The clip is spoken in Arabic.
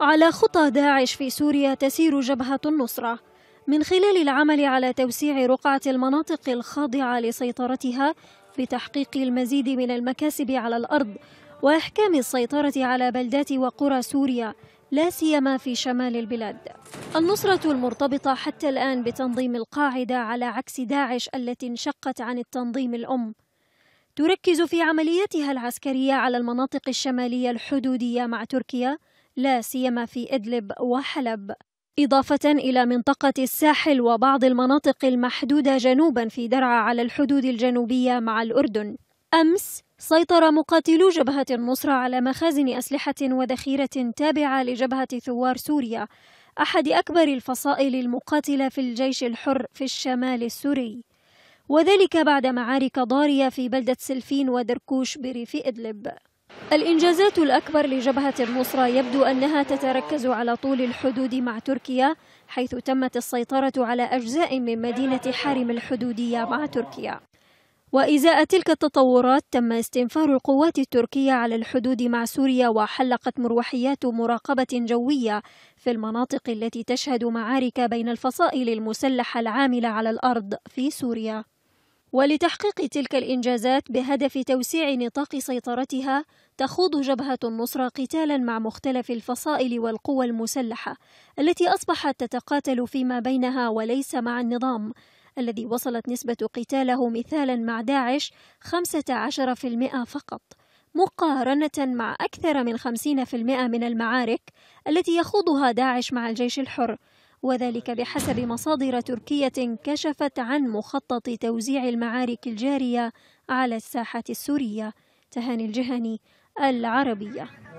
على خطى داعش في سوريا تسير جبهة النصرة من خلال العمل على توسيع رقعة المناطق الخاضعة لسيطرتها تحقيق المزيد من المكاسب على الأرض وإحكام السيطرة على بلدات وقرى سوريا لا سيما في شمال البلاد النصرة المرتبطة حتى الآن بتنظيم القاعدة على عكس داعش التي انشقت عن التنظيم الأم تركز في عملياتها العسكرية على المناطق الشمالية الحدودية مع تركيا لا سيما في إدلب وحلب إضافة إلى منطقة الساحل وبعض المناطق المحدودة جنوبا في درعا على الحدود الجنوبية مع الأردن أمس سيطر مقاتلو جبهة النصرة على مخازن أسلحة وذخيرة تابعة لجبهة ثوار سوريا أحد أكبر الفصائل المقاتلة في الجيش الحر في الشمال السوري وذلك بعد معارك ضارية في بلدة سلفين ودركوش بريف إدلب الإنجازات الأكبر لجبهة النصرة يبدو أنها تتركز على طول الحدود مع تركيا حيث تمت السيطرة على أجزاء من مدينة حارم الحدودية مع تركيا وإزاء تلك التطورات تم استنفار القوات التركية على الحدود مع سوريا وحلقت مروحيات مراقبة جوية في المناطق التي تشهد معارك بين الفصائل المسلحة العاملة على الأرض في سوريا ولتحقيق تلك الإنجازات بهدف توسيع نطاق سيطرتها تخوض جبهة النصرة قتالا مع مختلف الفصائل والقوى المسلحة التي أصبحت تتقاتل فيما بينها وليس مع النظام الذي وصلت نسبة قتاله مثالا مع داعش 15% فقط مقارنة مع أكثر من 50% من المعارك التي يخوضها داعش مع الجيش الحر وذلك بحسب مصادر تركية كشفت عن مخطط توزيع المعارك الجارية على الساحة السورية تهاني الجهني العربية